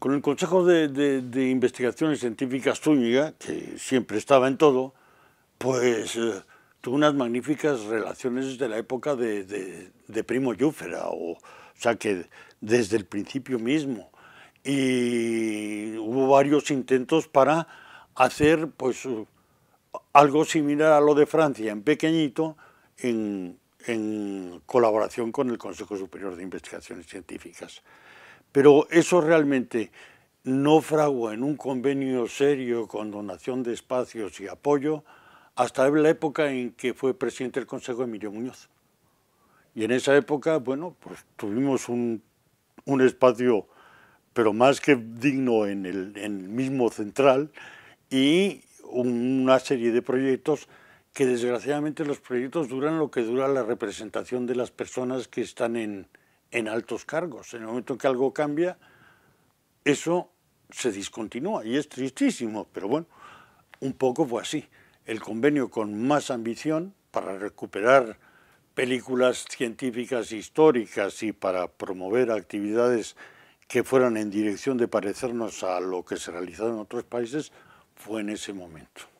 Con el Consejo de, Investigaciones Científicas Zúñiga, que siempre estaba en todo, pues eh, tuvo unas magníficas relaciones desde la época de, Primo Júfera, o, sea que desde el principio mismo. Y hubo varios intentos para hacer pues algo similar a lo de Francia en pequeñito en, en colaboración con el Consejo Superior de Investigaciones Científicas. Pero eso realmente no fragua en un convenio serio con donación de espacios y apoyo hasta la época en que fue presidente del Consejo Emilio Muñoz. Y en esa época, bueno, pues tuvimos un, espacio, pero más que digno en el mismo central, y una serie de proyectos que desgraciadamente los proyectos duran lo que dura la representación de las personas que están en, en altos cargos. En el momento en que algo cambia, eso se discontinúa y es tristísimo, pero bueno, un poco fue así. El convenio con más ambición para recuperar películas científicas históricas y para promover actividades que fueran en dirección de parecernos a lo que se realizaba en otros países fue en ese momento.